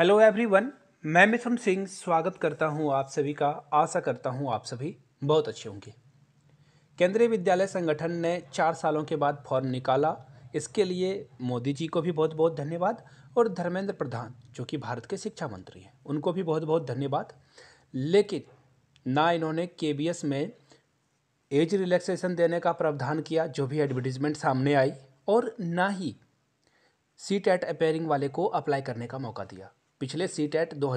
hello everyone मैं मिथुन सिंह स्वागत करता हूं आप सभी का आशा करता हूं आप सभी बहुत अच्छे होंगे केंद्रीय विद्यालय संगठन ने चार सालों के बाद फॉर्म निकाला इसके लिए मोदी जी को भी बहुत बहुत धन्यवाद और धर्मेंद्र प्रधान जो कि भारत के शिक्षा मंत्री हैं उनको भी बहुत बहुत धन्यवाद लेकिन ना इन्होंने के में एज रिलैक्सेशन देने का प्रावधान किया जो भी एडवर्टीजमेंट सामने आई और ना ही सीट एट अपेयरिंग वाले को अप्लाई करने का मौका दिया पिछले सी टेट दो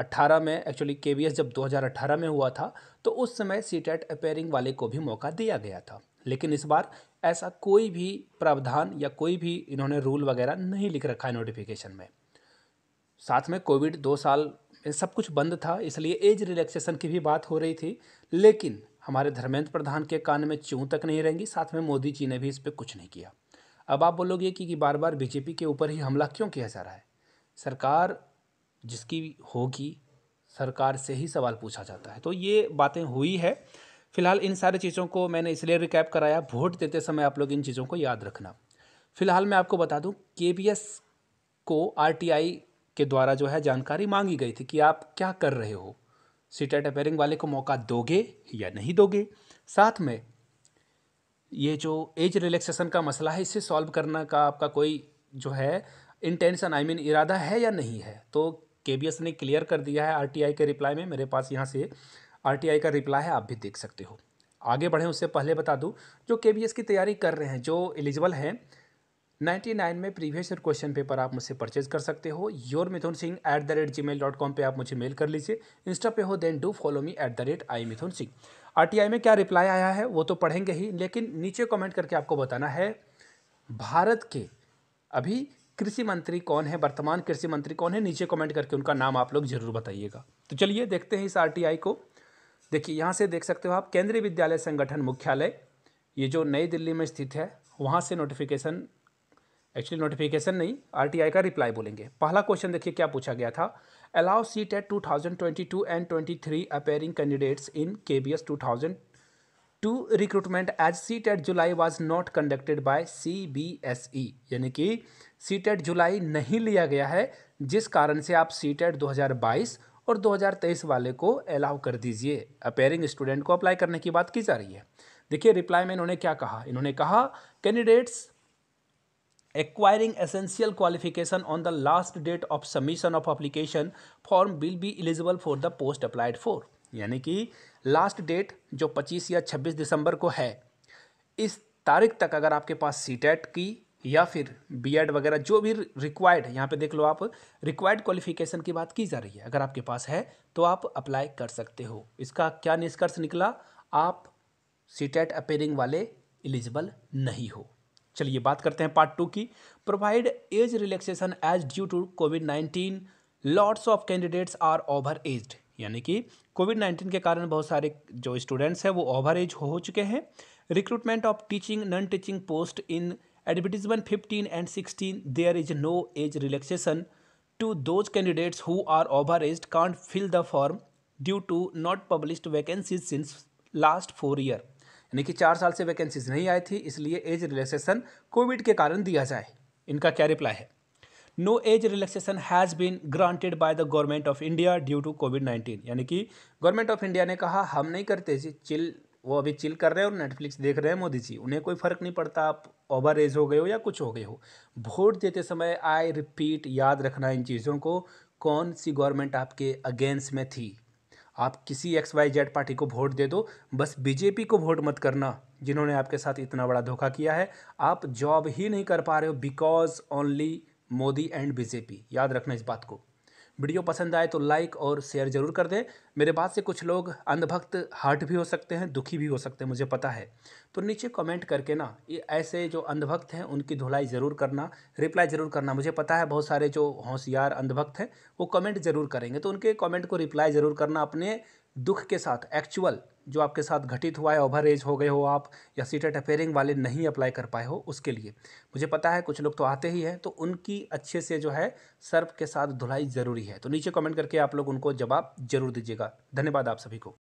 अट्ठारह में एक्चुअली के जब 2018 में हुआ था तो उस समय सी टेट अपेयरिंग वाले को भी मौका दिया गया था लेकिन इस बार ऐसा कोई भी प्रावधान या कोई भी इन्होंने रूल वगैरह नहीं लिख रखा है नोटिफिकेशन में साथ में कोविड दो साल में सब कुछ बंद था इसलिए एज रिलैक्सेशन की भी बात हो रही थी लेकिन हमारे धर्मेंद्र प्रधान के कान में चूँ तक नहीं रहेंगी साथ में मोदी जी ने भी इस पर कुछ नहीं किया अब आप बोलोगे कि, कि बार बार बीजेपी के ऊपर ही हमला क्यों किया जा रहा है सरकार जिसकी होगी सरकार से ही सवाल पूछा जाता है तो ये बातें हुई है फिलहाल इन सारी चीज़ों को मैंने इसलिए रिकैप कराया वोट देते समय आप लोग इन चीज़ों को याद रखना फिलहाल मैं आपको बता दूं के को आर के द्वारा जो है जानकारी मांगी गई थी कि आप क्या कर रहे हो सीटेट अपेयरिंग वाले को मौका दोगे या नहीं दोगे साथ में ये जो एज रिलैक्सेशन का मसला है इसे सॉल्व करने का आपका कोई जो है इंटेंशन आई मीन इरादा है या नहीं है तो के ने क्लियर कर दिया है आर के रिप्लाई में मेरे पास यहाँ से आर का रिप्लाई है आप भी देख सकते हो आगे बढ़ें उससे पहले बता दूँ जो के की तैयारी कर रहे हैं जो एलिजिबल हैं 99 में प्रीवियस ईयर क्वेश्चन पेपर आप मुझसे परचेज कर सकते हो your Mithun Singh at the rate Gmail dot com पर आप मुझे मेल कर लीजिए इंस्टा पे हो then do follow me at the rate I Mithun Singh R में क्या रिप्लाई आया है वो तो पढ़ेंगे ही लेकिन नीचे कमेंट करके आपको बताना है भारत के अभी कृषि मंत्री कौन है वर्तमान कृषि मंत्री कौन है नीचे कमेंट करके उनका नाम आप लोग जरूर बताइएगा तो चलिए देखते हैं इस आर को देखिए यहाँ से देख सकते हो आप केंद्रीय विद्यालय संगठन मुख्यालय ये जो नई दिल्ली में स्थित है वहाँ से नोटिफिकेशन एक्चुअली नोटिफिकेशन नहीं आरटीआई का रिप्लाई बोलेंगे पहला क्वेश्चन देखिए क्या पूछा गया था allow seat at 2022 and 23 appearing candidates in K V S two thousand two recruitment as C TET July was not conducted by C B S E यानी कि सी टेट जुलाई नहीं लिया गया है जिस कारण से आप सी टेट दो हज़ार बाईस और दो हजार तेईस वाले को अलाउ कर दीजिए अपेयरिंग स्टूडेंट को अप्लाई करने की बात की जा रही है देखिए रिप्लाई में इन्होंने क्या कहा इन्होंने कहा candidates acquiring essential qualification on the last date of submission of application form will be eligible for the post applied for यानी कि लास्ट डेट जो 25 या 26 दिसंबर को है इस तारीख तक अगर आपके पास सी की या फिर बी वगैरह जो भी रिक्वायर्ड यहाँ पे देख लो आप रिक्वायर्ड क्वालिफिकेशन की बात की जा रही है अगर आपके पास है तो आप अप्लाई कर सकते हो इसका क्या निष्कर्ष निकला आप सी टेट अपेयरिंग वाले एलिजिबल नहीं हो चलिए बात करते हैं पार्ट टू की provide age relaxation age due to Covid nineteen lots of candidates are over aged यानी कि कोविड नाइन्टीन के कारण बहुत सारे जो स्टूडेंट्स हैं वो ओवर एज हो चुके हैं recruitment of teaching non teaching post in advertisement fifteen and sixteen there is no age relaxation to those candidates who are over age can't fill the form due to not published vacancies since last four year यानी कि चार साल से vacancies नहीं आई थी इसलिए age relaxation Covid के कारण दिया जाए इनका क्या रिप्लाई है no age relaxation has been granted by the government of India due to Covid nineteen यानी कि गवर्नमेंट ऑफ इंडिया ने कहा हम नहीं करते जी चिल वो अभी चिल कर रहे हैं और नेटफ्लिक्स देख रहे हैं मोदी जी उन्हें कोई फ़र्क नहीं पड़ता आप ओवर एज हो गए हो या कुछ हो गए हो वोट देते समय आई रिपीट याद रखना इन चीज़ों को कौन सी गवर्नमेंट आपके अगेंस्ट में थी आप किसी एक्स वाई जेड पार्टी को वोट दे दो बस बीजेपी को वोट मत करना जिन्होंने आपके साथ इतना बड़ा धोखा किया है आप जॉब ही नहीं कर पा रहे हो because only Modi and BJP याद रखना इस बात को वीडियो पसंद आए तो लाइक और शेयर जरूर कर दें मेरे बात से कुछ लोग अंधभक्त हार्ट भी हो सकते हैं दुखी भी हो सकते हैं मुझे पता है तो नीचे कमेंट करके ना ये ऐसे जो अंधभक्त हैं उनकी धुलाई ज़रूर करना रिप्लाई ज़रूर करना मुझे पता है बहुत सारे जो होशियार अंधभक्त हैं वो कमेंट ज़रूर करेंगे तो उनके कमेंट को रिप्लाई ज़रूर करना अपने दुख के साथ एक्चुअल जो आपके साथ घटित हुआ है ओवर एज हो गए हो आप या सीटेट अपेयरिंग वाले नहीं अप्लाई कर पाए हो उसके लिए मुझे पता है कुछ लोग तो आते ही हैं तो उनकी अच्छे से जो है सर्फ के साथ धुलाई ज़रूरी है तो नीचे कमेंट करके आप लोग उनको जवाब जरूर दीजिएगा धन्यवाद आप सभी को